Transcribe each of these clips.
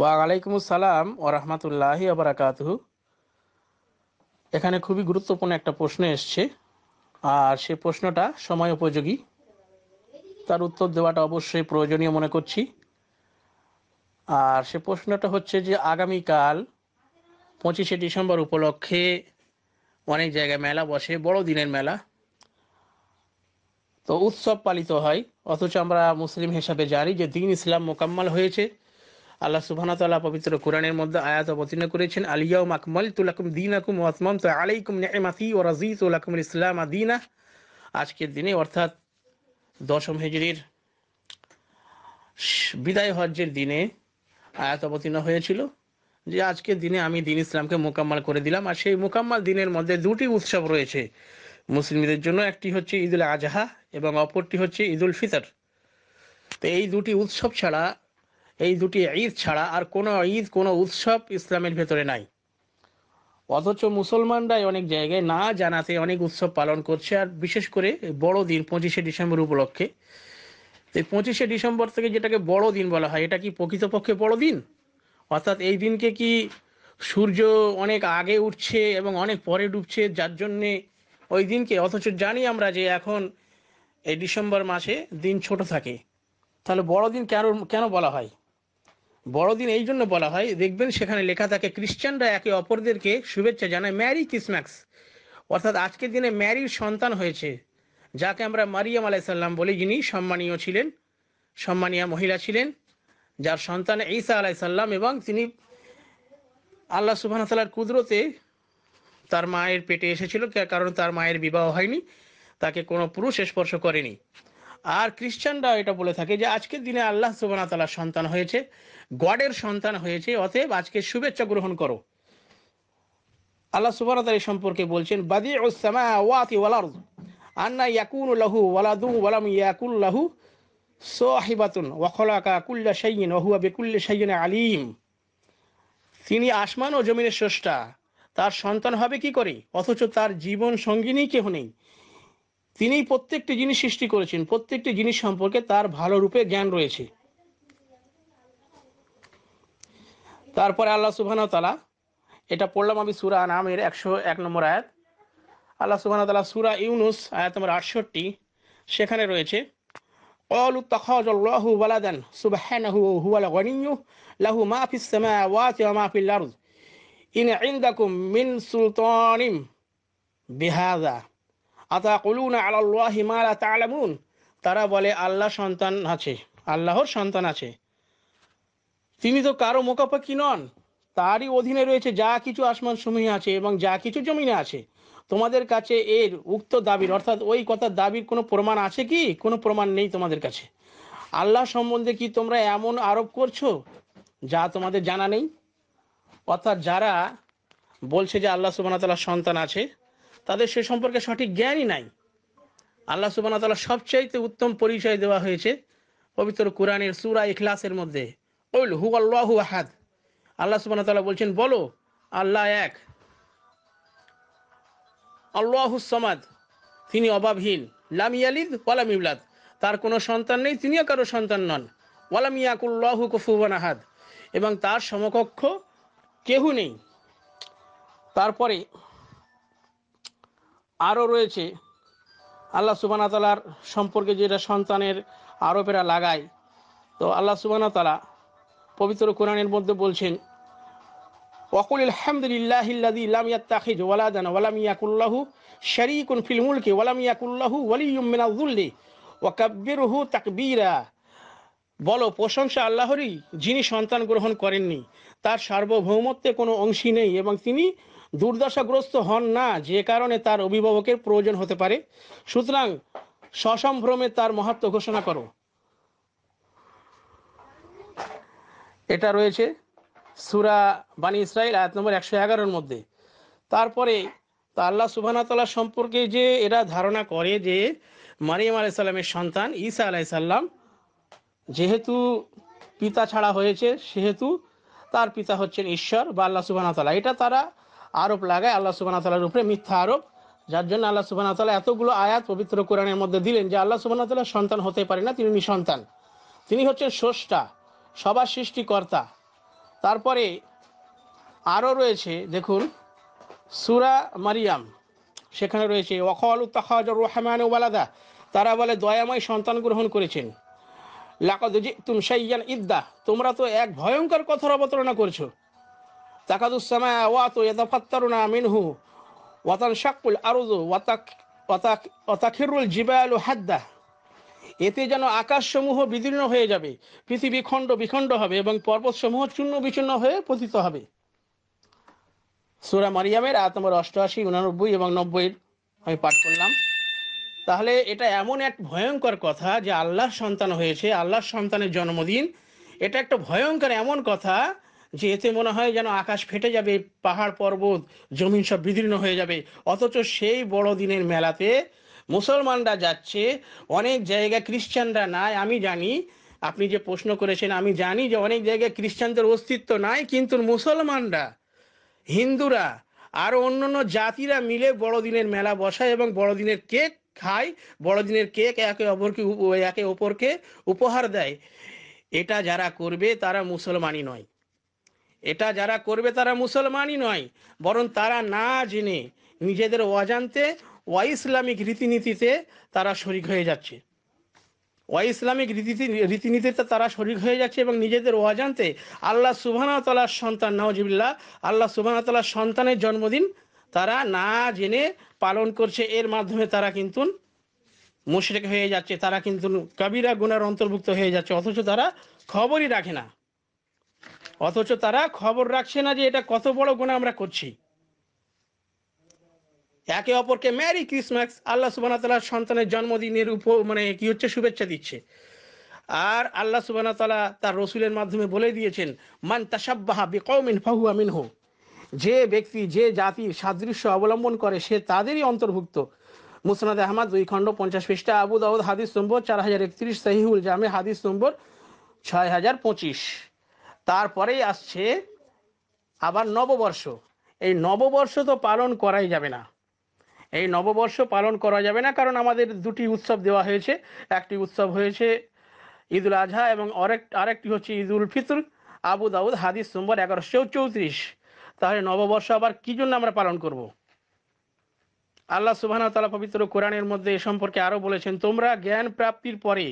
ওয়ালাইকুম আসসালাম ও রহমতুল্লাহি আবরাকাতহু এখানে খুবই গুরুত্বপূর্ণ একটা প্রশ্ন এসছে আর সে প্রশ্নটা সময় উপযোগী তার উত্তর দেওয়াটা অবশ্যই প্রয়োজনীয় মনে করছি আর সে প্রশ্নটা হচ্ছে যে আগামীকাল পঁচিশে ডিসেম্বর উপলক্ষে অনেক জায়গায় মেলা বসে বড় দিনের মেলা তো উৎসব পালিত হয় অথচ আমরা মুসলিম হিসাবে জানি যে দিন ইসলাম মোকাম্মল হয়েছে আল্লাহ সুবাহতাল্লাহ পবিত্র কোরআনের মধ্যে আয়াত অবতীর্ণ করেছেন আলিয়াউম আকমল তুলাকুম দিন দীনাকুম ওয়া তো আলাইকুম নি'মাতি ওয়া রাযীতু লাকুম ইসলাম আদিনা আজকের দিনে অর্থাৎ দশম হেজরির বিদায় হজ্জের দিনে আয়াত অবতীর্ণ হয়েছিল যে আজকের দিনে আমি দিন ইসলামকে মোকাম্মল করে দিলাম আর সেই মোকাম্মল দিনের মধ্যে দুটি উৎসব রয়েছে মুসলিমদের জন্য একটি হচ্ছে ঈদুল আজহা এবং অপরটি হচ্ছে ঈদুল ফিতর তো এই দুটি উৎসব ছাড়া এই দুটি ঈদ ছাড়া আর কোনো ঈদ কোনো উৎসব ইসলামের ভেতরে নাই অথচ মুসলমানরাই অনেক জায়গায় না জানাতে অনেক উৎসব পালন করছে আর বিশেষ করে বড় দিন পঁচিশে ডিসেম্বর উপলক্ষে এই পঁচিশে ডিসেম্বর থেকে যেটাকে বড় দিন বলা হয় এটা কি প্রকৃতপক্ষে বড় দিন অর্থাৎ এই দিনকে কি সূর্য অনেক আগে উঠছে এবং অনেক পরে ডুবছে যার জন্যে ওই দিনকে অথচ জানি আমরা যে এখন এই ডিসেম্বর মাসে দিন ছোট থাকে তাহলে বড়দিন কেন কেন বলা হয় বড়দিন এই জন্য বলা হয় দেখবেন সেখানে লেখা থাকে খ্রিস্টানরা একে অপরদেরকে শুভেচ্ছা জানায় ম্যারি ক্রিসমাস অর্থাৎ আজকের দিনে ম্যারির সন্তান হয়েছে যাকে আমরা মারিয়াম আলাইসাল্লাম বলি যিনি সম্মানীয় ছিলেন সম্মানীয় মহিলা ছিলেন যার সন্তান ঈসা আলাইসাল্লাম এবং তিনি আল্লাহ সুবাহতাল্লার কুদরতে তার মায়ের পেটে এসেছিল কারণ তার মায়ের বিবাহ হয়নি তাকে কোনো পুরুষ স্পর্শ করেনি আর খ্রিস্টানরাও এটা বলে থাকে যে আজকের দিনে আল্লাহ সুবানা সন্তান হয়েছে গডের সন্তান হয়েছে অতএব আজকে শুভেচ্ছা গ্রহণ করো আল্লাহ সুবানা তাল সম্পর্কে বলছেন বাদি ওসামা ওয়াতি ওয়ালার আন্না ইয়াকুন লাহু ওয়ালাদু ওয়ালাম ইয়াকুল লাহু সোহিবাতুন ওয়াখলাকা কুল্লা সাইন ওহুয়া বেকুল্লা সাইন আলিম তিনি আসমান ও জমিনের স্রষ্টা তার সন্তান হবে কি করে অথচ তার জীবন সঙ্গিনী কেহ নেই তিনি প্রত্যেকটি জিনিস সৃষ্টি করেছেন প্রত্যেকটি জিনিস সম্পর্কে তার ভালো রূপে জ্ঞান রয়েছে তারপরে আল্লাহ সুবহান তালা এটা পড়লাম আমি সুরা নামের একশো এক নম্বর আয়াত আল্লাহ সুবহান তালা সুরা ইউনুস আয়াত নম্বর আটষট্টি সেখানে রয়েছে قالوا اتخذ الله ولدا سبحانه هو الغني له ما في السماوات আতা তালামুন তারা বলে আল্লাহ সন্তান আছে আল্লাহর সন্তান আছে তিনি তো কারো মোকাপাকি নন তারই অধীনে রয়েছে যা কিছু আসমান সমূহে আছে এবং যা কিছু জমিনে আছে তোমাদের কাছে এর উক্ত দাবির অর্থাৎ ওই কথার দাবির কোনো প্রমাণ আছে কি কোনো প্রমাণ নেই তোমাদের কাছে আল্লাহ সম্বন্ধে কি তোমরা এমন আরোপ করছো যা তোমাদের জানা নেই অর্থাৎ যারা বলছে যে আল্লাহ সুবাহ সন্তান আছে তাদের সে সম্পর্কে সঠিক জ্ঞানই নাই আল্লাহ সুবান তালা সবচাইতে উত্তম পরিচয় দেওয়া হয়েছে পবিত্র কোরআনের সুরা ইখলাসের মধ্যে ওইল হু আল্লাহু আহাদ আল্লাহ সুবান তালা বলছেন বলো আল্লাহ এক আল্লাহু সমাদ তিনি অভাবহীন লামিয়ালিদ ওয়ালাম ইবলাদ তার কোনো সন্তান নেই তিনিও কারো সন্তান নন ওয়ালাম ইয়াকুল্লাহু কফুবান আহাদ এবং তার সমকক্ষ কেহু নেই তারপরে আরও রয়েছে আল্লাহ তালার সম্পর্কে যেটা সন্তানের আরোপেরা লাগায় তো আল্লাহ তালা পবিত্র কোরআনের মধ্যে বলছেন وقل الحمد لله الذي لم يتخذ ولدا ولم يكن له شريك في الملك ولم يكن له ولي من الذل وكبره বলো প্রশংসা আল্লাহরই যিনি সন্তান গ্রহণ করেননি তার সার্বভৌমত্বে কোনো অংশী নেই এবং তিনি দুর্দশাগ্রস্ত হন না যে কারণে তার অভিভাবকের প্রয়োজন হতে পারে সুতরাং সসম্ভ্রমে তার মহাত্ম ঘোষণা করো এটা রয়েছে সুরা বানী ইসরায়েল আয়াত নম্বর একশো এগারোর মধ্যে তারপরে তা আল্লাহ সুবাহতাল্লাহ সম্পর্কে যে এরা ধারণা করে যে মারিয়াম সাল্লামের সন্তান ঈসা আলাইসাল্লাম যেহেতু পিতা ছাড়া হয়েছে সেহেতু তার পিতা হচ্ছেন ঈশ্বর বা আল্লাহ সুবাহতাল্লাহ এটা তারা আরোপ লাগায় আল্লাহ সুবাহ তালার উপরে মিথ্যা আরোপ যার জন্য আল্লাহ সুবাহ তালা এতগুলো আয়াত পবিত্র কোরআনের মধ্যে দিলেন যে আল্লাহ সুবাহ তালা সন্তান হতে পারে না তিনি নিঃসন্তান তিনি হচ্ছেন স্রষ্টা সবার সৃষ্টিকর্তা তারপরে আরও রয়েছে দেখুন সুরা মারিয়াম সেখানে রয়েছে ওখল উত্তাহাজ রহমান ওয়ালাদা তারা বলে দয়াময় সন্তান গ্রহণ করেছেন লাকাদ তুম ইদ্দা তোমরা তো এক ভয়ঙ্কর কথার অবতারণা করছো এতে যেন আকাশসমূহ বিদীর্ণ হয়ে যাবে পৃথিবী খণ্ড বিখণ্ড হবে এবং পর্বত সমূহ চূর্ণ বিচূর্ণ হয়ে পতিত হবে সুরা মারিয়ামের আয়াত নম্বর অষ্টআশি উনানব্বই এবং নব্বইয়ের আমি পাঠ করলাম তাহলে এটা এমন এক ভয়ঙ্কর কথা যে আল্লাহর সন্তান হয়েছে আল্লাহর সন্তানের জন্মদিন এটা একটা ভয়ঙ্কর এমন কথা যে এতে মনে হয় যেন আকাশ ফেটে যাবে পাহাড় পর্বত জমিন সব বিদীর্ণ হয়ে যাবে অথচ সেই বড় দিনের মেলাতে মুসলমানরা যাচ্ছে অনেক জায়গায় খ্রিস্টানরা নাই আমি জানি আপনি যে প্রশ্ন করেছেন আমি জানি যে অনেক জায়গায় খ্রিস্টানদের অস্তিত্ব নাই কিন্তু মুসলমানরা হিন্দুরা আর অন্যান্য জাতিরা মিলে বড়দিনের মেলা বসায় এবং বড়দিনের কেক খায় বড়দিনের কেক একে অপরকে একে অপরকে উপহার দেয় এটা যারা করবে তারা মুসলমানই নয় এটা যারা করবে তারা মুসলমানই নয় বরং তারা না জেনে নিজেদের অজান্তে ইসলামিক রীতিনীতিতে তারা শরিক হয়ে যাচ্ছে ইসলামিক রীতি রীতিনীতিতে তারা শরিক হয়ে যাচ্ছে এবং নিজেদের অজান্তে আল্লাহ সুবাহতালার সন্তান নওয়াজিবিল্লা আল্লাহ সুবাহতালার সন্তানের জন্মদিন তারা না জেনে পালন করছে এর মাধ্যমে তারা কিন্তু মুশরেক হয়ে যাচ্ছে তারা কিন্তু কাবিরা গুনার অন্তর্ভুক্ত হয়ে যাচ্ছে অথচ তারা খবরই রাখে না অথচ তারা খবর রাখছে না যে এটা কত বড় গুণা আমরা করছি একে অপরকে ম্যারি ক্রিসমাস আল্লাহ সুবানা সন্তানের জন্মদিনের উপ মানে কি হচ্ছে শুভেচ্ছা দিচ্ছে আর আল্লাহ সুবানা তালা তার রসুলের মাধ্যমে বলে দিয়েছেন মান তাসাব্বাহা ফাহু আমিন মিনহু যে ব্যক্তি যে জাতির সাদৃশ্য অবলম্বন করে সে তাদেরই অন্তর্ভুক্ত মুসনাদ আহমদ দুই খণ্ড পঞ্চাশ পৃষ্ঠা আবু দাউদ হাদিস নম্বর চার হাজার একত্রিশ সাহিহুল জামে হাদিস নম্বর ছয় হাজার পঁচিশ তারপরেই আসছে আবার নববর্ষ এই নববর্ষ তো পালন করাই যাবে না এই নববর্ষ পালন করা যাবে না কারণ আমাদের দুটি উৎসব দেওয়া হয়েছে একটি উৎসব হয়েছে ঈদুল আজহা এবং আরেক আরেকটি হচ্ছে ঈদুল ফিতর আবু দাউদ হাদিস নম্বর এগারোশো চৌত্রিশ তাহলে নববর্ষ আবার কি জন্য আমরা পালন করব। আল্লাহ সুবাহ তালা পবিত্র কোরআনের মধ্যে এ সম্পর্কে আরও বলেছেন তোমরা জ্ঞান প্রাপ্তির পরে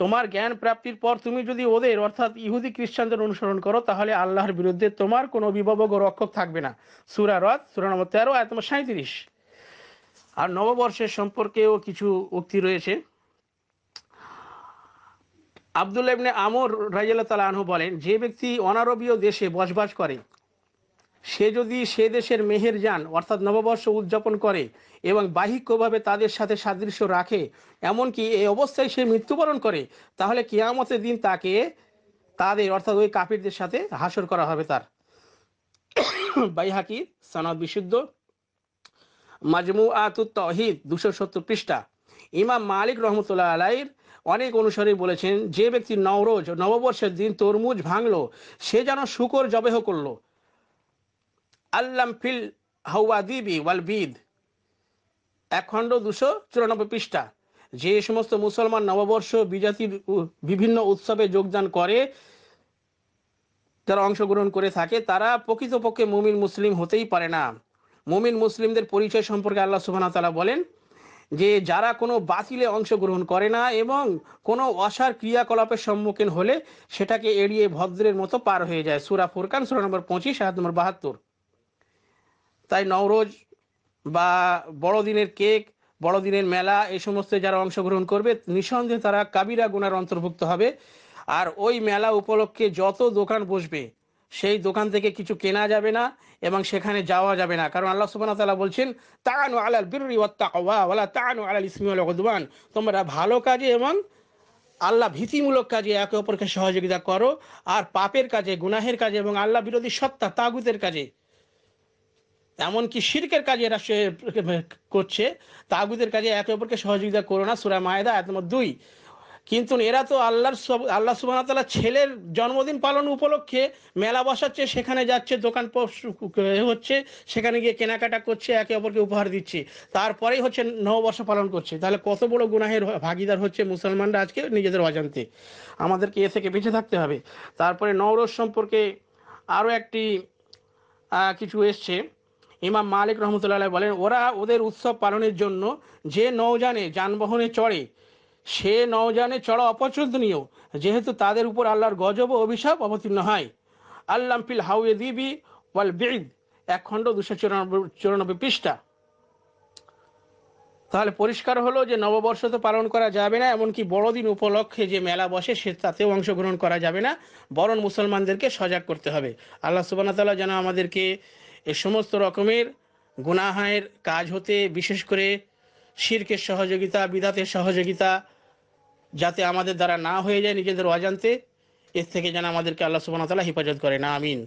তোমার জ্ঞান প্রাপ্তির পর তুমি যদি ওদের অর্থাৎ ইহুদি খ্রিস্টানদের অনুসরণ করো তাহলে আল্লাহর বিরুদ্ধে তোমার কোনো অভিভাবক ও রক্ষক থাকবে না সুরা রথ সুরা নম্বর তেরো আয় তোমার সাঁত্রিশ আর নববর্ষের সম্পর্কেও কিছু উক্তি রয়েছে আবদুল্লাহ ইবনে আমর রাজিয়াল্লাহ তালা আনহু বলেন যে ব্যক্তি অনারবীয় দেশে বসবাস করে সে যদি সে দেশের মেহের যান অর্থাৎ নববর্ষ উদযাপন করে এবং বাহিক্যভাবে তাদের সাথে সাদৃশ্য রাখে এমনকি এই অবস্থায় সে মৃত্যুবরণ করে তাহলে কেয়ামতের দিন তাকে তাদের অর্থাৎ ওই কাপিরদের সাথে হাসর করা হবে তার বাইহাকি সনদ বিশুদ্ধ মাজমু আতুত তহিদ দুশো সত্তর পৃষ্ঠা ইমাম মালিক রহমতুল্লাহ আলাইর অনেক অনুসারী বলেছেন যে ব্যক্তি নওরোজ নববর্ষের দিন তরমুজ ভাঙলো সে যেন শুকর জবেহ করলো আল্লাম ফিল হাওয়াদিবি ওয়াল বিদ একখণ্ড দুশো চুরানব্বই পৃষ্ঠা যে সমস্ত মুসলমান নববর্ষ বিজাতির বিভিন্ন উৎসবে যোগদান করে যারা অংশগ্রহণ করে থাকে তারা প্রকৃতপক্ষে মুমিন মুসলিম হতেই পারে না মুমিন মুসলিমদের পরিচয় সম্পর্কে আল্লাহ সুবাহ তালা বলেন যে যারা কোনো বাতিলে অংশগ্রহণ করে না এবং কোনো অসার ক্রিয়াকলাপের সম্মুখীন হলে সেটাকে এড়িয়ে ভদ্রের মতো পার হয়ে যায় সুরা ফুরকান সুরা নম্বর পঁচিশ সাত নম্বর বাহাত্তর তাই নওরোজ বা বড়দিনের কেক বড়দিনের মেলা এই সমস্ত যারা অংশগ্রহণ করবে নিঃসন্দেহে তারা কাবিরা গুনার অন্তর্ভুক্ত হবে আর ওই মেলা উপলক্ষে যত দোকান বসবে সেই দোকান থেকে কিছু কেনা যাবে না এবং সেখানে যাওয়া যাবে না কারণ আল্লাহ সুবান তালা বলছেন তানু আলাল বিরুরি ওয়ালা তানু আলাল ইসমিউল গদবান তোমরা ভালো কাজে এবং আল্লাহ ভীতিমূলক কাজে একে অপরকে সহযোগিতা করো আর পাপের কাজে গুনাহের কাজে এবং আল্লাহ বিরোধী সত্তা তাগুতের কাজে এমনকি শিরকের কাজে এরা করছে তাগুদের কাজে একে অপরকে সহযোগিতা করো না সুরা মায়দা এক নম্বর দুই কিন্তু এরা তো আল্লাহর আল্লাহ সুবাহতাল্লাহ ছেলের জন্মদিন পালন উপলক্ষে মেলা বসাচ্ছে সেখানে যাচ্ছে দোকান হচ্ছে সেখানে গিয়ে কেনাকাটা করছে একে অপরকে উপহার দিচ্ছে তারপরেই হচ্ছে নববর্ষ পালন করছে তাহলে কত বড় গুনাহের ভাগিদার হচ্ছে মুসলমানরা আজকে নিজেদের অজান্তে আমাদেরকে এ থেকে বেঁচে থাকতে হবে তারপরে নবরোজ সম্পর্কে আরও একটি কিছু এসছে ইমাম মালিক রহমতুল্লাহ বলেন ওরা ওদের উৎসব পালনের জন্য যে নৌজানে যানবাহনে চড়ে সে নৌজানে চড়া অপছন্দনীয় যেহেতু তাদের উপর আল্লাহর গজব ও অভিশাপ অবতীর্ণ হয় আল্লাম ফিল হাউয়ে দিবি ওয়াল বেদ এক খণ্ড দুশো চুরানব্বই চুরানব্বই পৃষ্ঠা তাহলে পরিষ্কার হলো যে নববর্ষ তো পালন করা যাবে না এমনকি বড়দিন উপলক্ষে যে মেলা বসে সে তাতেও অংশগ্রহণ করা যাবে না বরং মুসলমানদেরকে সজাগ করতে হবে আল্লাহ সুবান যেন আমাদেরকে এ সমস্ত রকমের গুনাহায়ের কাজ হতে বিশেষ করে শিরকের সহযোগিতা বিদাতের সহযোগিতা যাতে আমাদের দ্বারা না হয়ে যায় নিজেদের অজান্তে এর থেকে যেন আমাদেরকে আল্লাহ সুবাহ তালা হেফাজত না আমিন